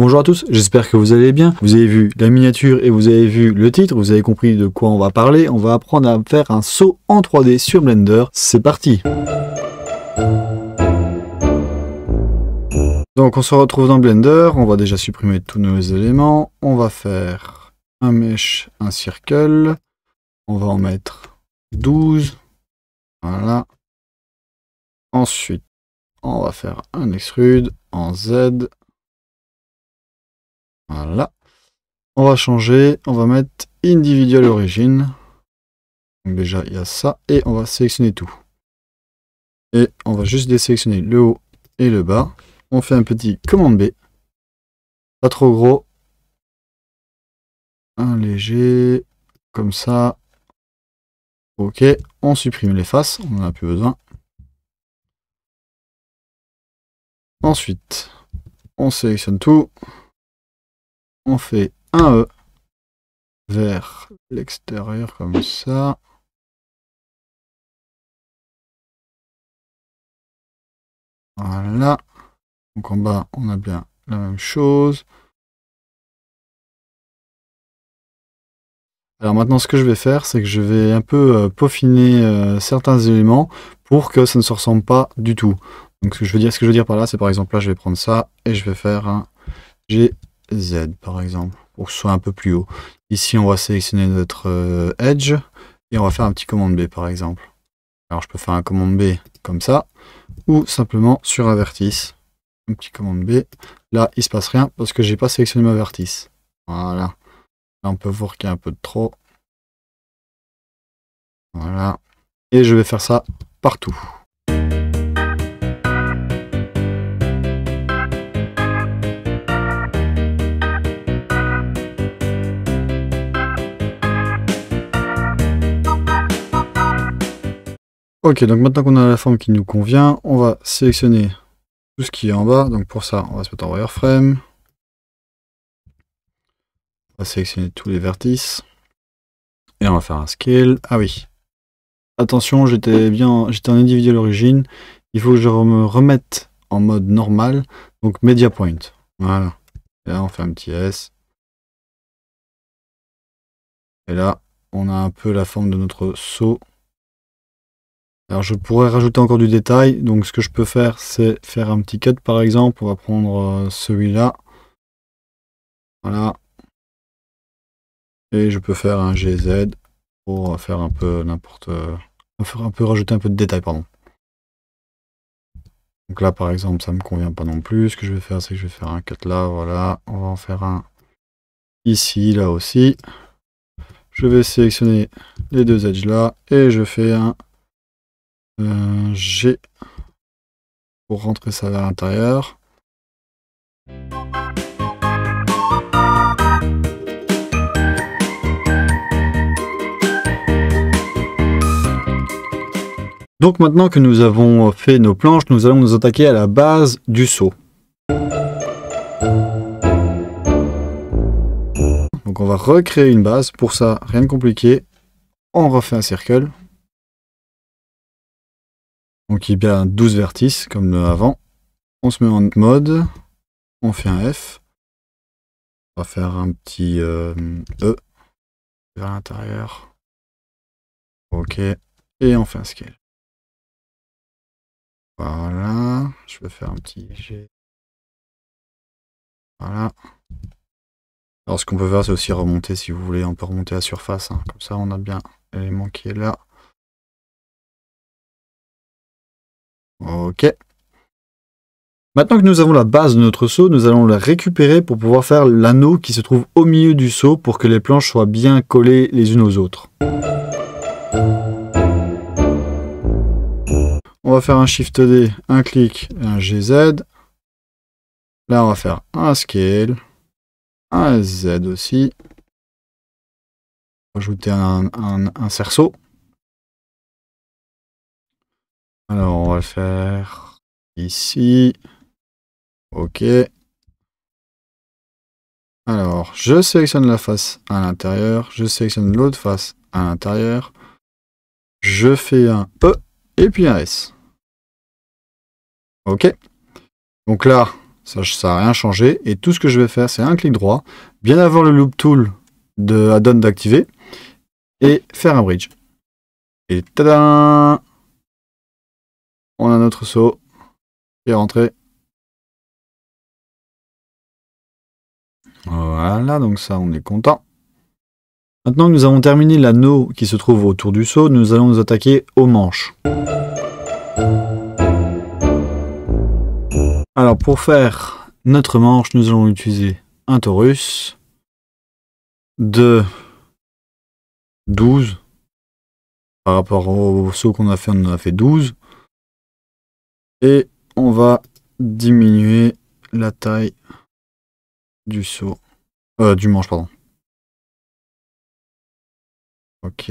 Bonjour à tous, j'espère que vous allez bien. Vous avez vu la miniature et vous avez vu le titre, vous avez compris de quoi on va parler. On va apprendre à faire un saut en 3D sur Blender. C'est parti Donc on se retrouve dans Blender, on va déjà supprimer tous nos éléments. On va faire un mesh, un circle. On va en mettre 12. Voilà. Ensuite, on va faire un extrude en Z voilà. On va changer, on va mettre individual origin. Donc déjà, il y a ça. Et on va sélectionner tout. Et on va juste désélectionner le haut et le bas. On fait un petit commande B. Pas trop gros. Un léger. Comme ça. Ok. On supprime les faces. On n'en a plus besoin. Ensuite, on sélectionne tout on fait un E vers l'extérieur comme ça. Voilà. Donc en bas, on a bien la même chose. Alors maintenant, ce que je vais faire, c'est que je vais un peu euh, peaufiner euh, certains éléments pour que ça ne se ressemble pas du tout. Donc ce que je veux dire, ce que je veux dire par là, c'est par exemple là, je vais prendre ça et je vais faire un G Z par exemple, pour que ce soit un peu plus haut. Ici, on va sélectionner notre euh, Edge et on va faire un petit commande B par exemple. Alors je peux faire un commande B comme ça, ou simplement sur un vertice. Un petit commande B. Là, il se passe rien parce que j'ai pas sélectionné ma vertice. Voilà. Là, on peut voir qu'il y a un peu de trop. Voilà. Et je vais faire ça partout. Ok, donc maintenant qu'on a la forme qui nous convient, on va sélectionner tout ce qui est en bas. Donc pour ça, on va se mettre en wireframe. On va sélectionner tous les vertices. Et on va faire un scale. Ah oui. Attention, j'étais bien, j'étais en individuel origine. Il faut que je me remette en mode normal. Donc media point. Voilà. Et là, on fait un petit S. Et là, on a un peu la forme de notre saut. Alors je pourrais rajouter encore du détail, donc ce que je peux faire c'est faire un petit cut par exemple, on va prendre euh, celui-là, voilà, et je peux faire un GZ pour faire un peu n'importe, euh, faire un peu rajouter un peu de détail pardon. Donc là par exemple ça ne me convient pas non plus, ce que je vais faire c'est que je vais faire un cut là, voilà, on va en faire un ici, là aussi. Je vais sélectionner les deux edges là et je fais un euh, G pour rentrer ça à l'intérieur. Donc maintenant que nous avons fait nos planches, nous allons nous attaquer à la base du seau. Donc on va recréer une base, pour ça rien de compliqué, on refait un cercle donc il y a 12 vertices comme le avant. On se met en mode, on fait un F. On va faire un petit euh, E vers l'intérieur. Ok. Et on fait un scale. Voilà. Je vais faire un petit G. Voilà. Alors ce qu'on peut faire, c'est aussi remonter si vous voulez. On peut remonter la surface. Hein. Comme ça, on a bien l'élément qui est là. Ok. Maintenant que nous avons la base de notre seau, nous allons la récupérer pour pouvoir faire l'anneau qui se trouve au milieu du saut pour que les planches soient bien collées les unes aux autres. On va faire un Shift D, un clic, un GZ. Là, on va faire un scale, un Z aussi. Ajouter un, un cerceau. Alors, on va le faire ici. OK. Alors, je sélectionne la face à l'intérieur, je sélectionne l'autre face à l'intérieur, je fais un E et puis un S. OK. Donc là, ça n'a rien changé. Et tout ce que je vais faire, c'est un clic droit, bien avant le loop tool de add-on d'activer, et faire un bridge. Et tada on a notre saut qui est rentré. Voilà, donc ça, on est content. Maintenant que nous avons terminé l'anneau qui se trouve autour du saut, nous allons nous attaquer aux manches. Alors pour faire notre manche, nous allons utiliser un torus de 12. Par rapport au saut qu'on a fait, on en a fait 12. Et on va diminuer la taille du saut, euh, du manche, pardon. Ok.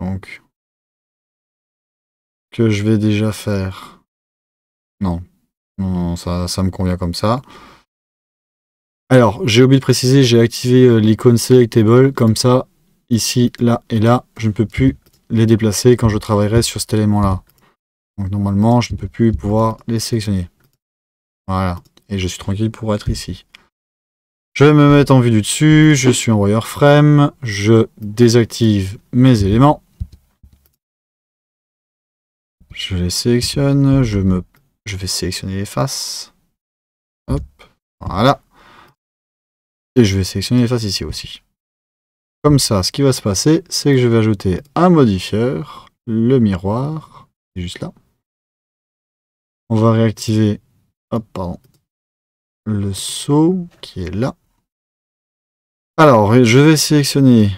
Donc. Que je vais déjà faire. Non. Non, ça me convient comme ça. Alors, j'ai oublié de préciser, j'ai activé euh, l'icône Selectable. Comme ça, ici, là et là, je ne peux plus les déplacer quand je travaillerai sur cet élément-là. Donc normalement, je ne peux plus pouvoir les sélectionner. Voilà. Et je suis tranquille pour être ici. Je vais me mettre en vue du dessus. Je suis en wireframe. Je désactive mes éléments. Je les sélectionne. Je, vais sélectionner les faces. Hop. Voilà. Et je vais sélectionner les faces ici aussi. Comme ça, ce qui va se passer, c'est que je vais ajouter un modifieur, le miroir, juste là. On va réactiver le saut qui est là. Alors, je vais sélectionner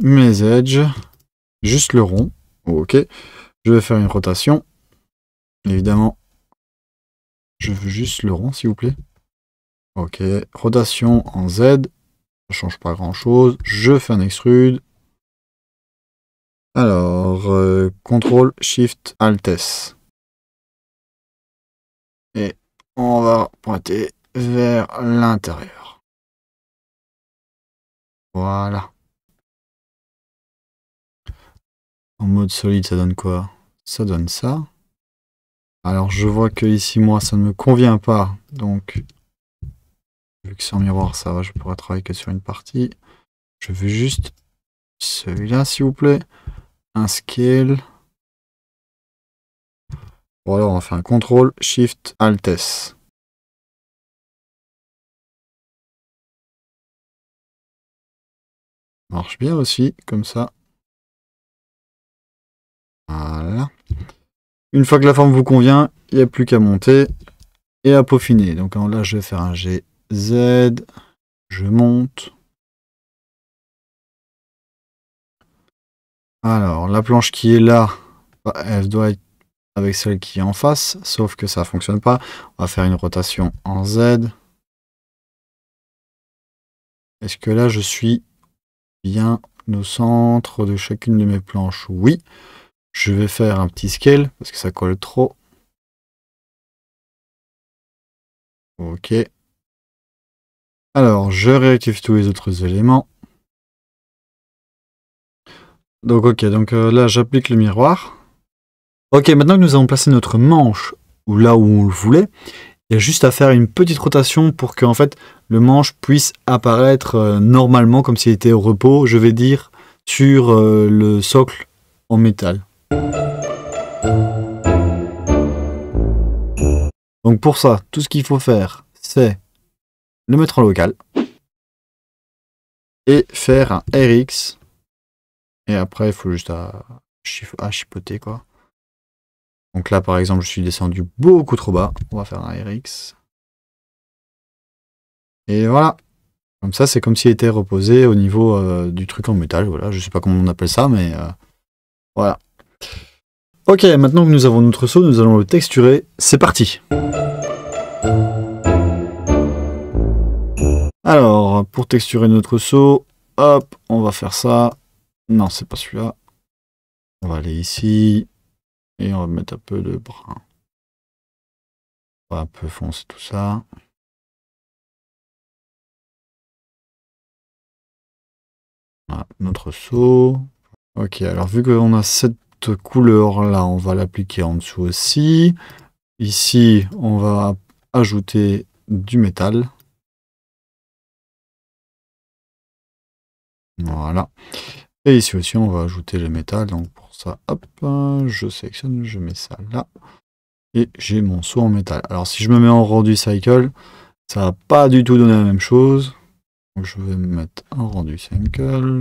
mes edges, juste le rond. Ok. Je vais faire une rotation. Évidemment, je veux juste le rond, s'il vous plaît. Ok. Rotation en Z. Ça change pas grand chose. Je fais un extrude. Alors, euh, CTRL, SHIFT, ALT, S. Et on va pointer vers l'intérieur. Voilà. En mode solide, ça donne quoi Ça donne ça. Alors je vois que ici, moi, ça ne me convient pas. Donc, vu que c'est en miroir, ça va, je pourrais travailler que sur une partie. Je veux juste celui-là, s'il vous plaît. Un scale alors on fait un CTRL SHIFT ALT S. Marche bien aussi, comme ça. Voilà. Une fois que la forme vous convient, il n'y a plus qu'à monter et à peaufiner. Donc là, je vais faire un GZ, je monte. Alors, la planche qui est là, elle doit être avec celle qui est en face, sauf que ça fonctionne pas. On va faire une rotation en Z. Est-ce que là, je suis bien au centre de chacune de mes planches Oui. Je vais faire un petit scale parce que ça colle trop. Ok. Alors, je réactive tous les autres éléments. Donc ok, donc euh, là j'applique le miroir. Ok, maintenant que nous avons placé notre manche là où on le voulait, il y a juste à faire une petite rotation pour que fait le manche puisse apparaître euh, normalement comme s'il était au repos, je vais dire, sur euh, le socle en métal. Donc pour ça, tout ce qu'il faut faire, c'est le mettre en local et faire un RX. Et après, il faut juste à, à chipoter quoi. Donc là, par exemple, je suis descendu beaucoup trop bas. On va faire un RX. Et voilà. Comme ça, c'est comme s'il était reposé au niveau euh, du truc en métal. Voilà, je sais pas comment on appelle ça, mais euh, voilà. Ok, maintenant que nous avons notre saut, nous allons le texturer. C'est parti Alors, pour texturer notre saut, hop, on va faire ça. Non, c'est pas celui-là. On va aller ici. Et on va mettre un peu de brun. On va un peu foncer tout ça. notre seau. Ok, alors vu qu'on a cette couleur là, on va l'appliquer en dessous aussi. Ici, on va ajouter du métal. Voilà. Et ici aussi, on va ajouter le métal. Donc pour ça, hop, je sélectionne, je mets ça là. Et j'ai mon saut en métal. Alors si je me mets en rendu cycle, ça va pas du tout donner la même chose. Donc je vais mettre en rendu cycle.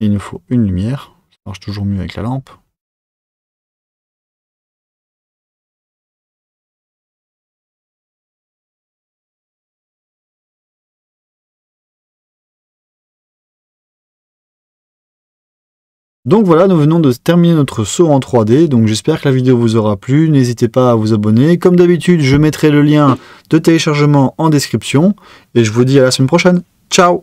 Il nous faut une lumière. Ça marche toujours mieux avec la lampe. Donc voilà, nous venons de terminer notre saut en 3D, donc j'espère que la vidéo vous aura plu, n'hésitez pas à vous abonner. Comme d'habitude, je mettrai le lien de téléchargement en description, et je vous dis à la semaine prochaine. Ciao